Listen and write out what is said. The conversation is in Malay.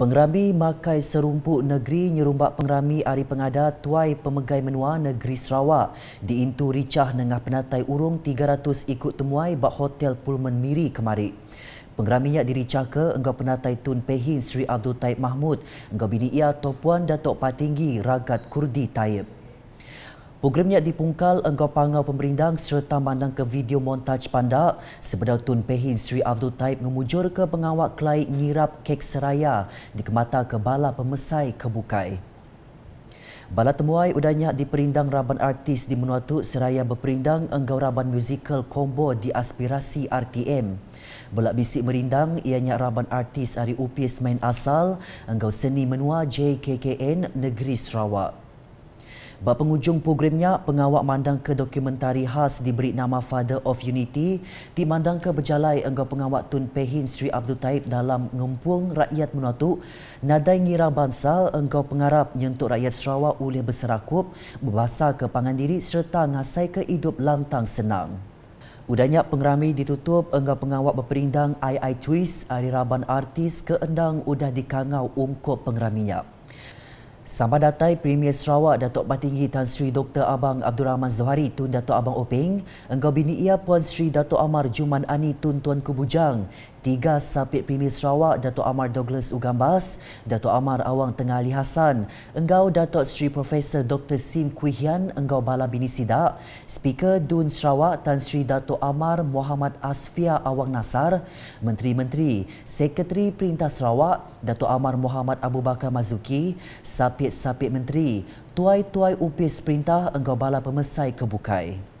Pengrami Makai Serumpuk Negeri Nyerumbak pengrami Ari Pengada Tuai Pemegai Menua Negeri Sarawak intu ricah nengah penatai urung 300 ikut temuai bak Hotel Pulmen Miri kemari. Pengerami yang diricah ke enggau penatai Tun Pehin Sri Abdul Taib Mahmud, enggau bini ia Topuan Datuk Patinggi Ragat Kurdi Taib. Programnya dipungkal Engkau Pangau Pemerindang serta mandang ke video montaj pandak sebedau Tun Pehin Sri Abdul Taib mengujur ke pengawak Kelai Ngirap Kek Seraya di Kemata Kebala Pemesai Kebukai. Bala temuai udahnya di perindang raban artis di menuatu seraya berperindang enggau raban musical combo di Aspirasi RTM. Belak bisik merindang ianya raban artis Ari Upis main asal enggau seni menua JKKN Negeri Sarawak. Berpengujung programnya, pengawak mandang ke dokumentari khas diberi nama Father of Unity dimandang ke berjalai engkau pengawak Tun Pehin Sri Abdul Taib dalam ngempung rakyat menatu nadai ngira bangsa engkau pengarap nyentuk rakyat Sarawak oleh berserakup berbahasa ke diri serta ngasai ke hidup lantang senang. Udanya pengrami ditutup enggak pengawak berperindang I.I. Twist, Ariraban Artis keendang udah dikangau ungkup pengraminya. Sama datai Premier Sarawak Datuk Patinggi Tan Sri Dr. Abang Abdul Rahman Zohari Tun Datuk Abang Oping, Engkau Bini Ia Puan Sri Datuk Amar Juman Ani Tun Tuan Kubujang, Tiga Sapit Premier Sarawak Datuk Amar Douglas Ugambas, Datuk Amar Awang Tengah Ali Hassan, Engkau Datuk Sri Profesor Dr. Sim Hian, Engkau Bala Bini Sidak, Speaker Dun Sarawak Tan Sri Datuk Amar Muhammad Asfia Awang Nasar, Menteri-Menteri, Sekretari Perintah Sarawak Datuk Amar Muhammad Abu Bakar Mazuki, Sapit sapit-sapit menteri, tuai-tuai upis perintah enggau bala pemesai kebukai.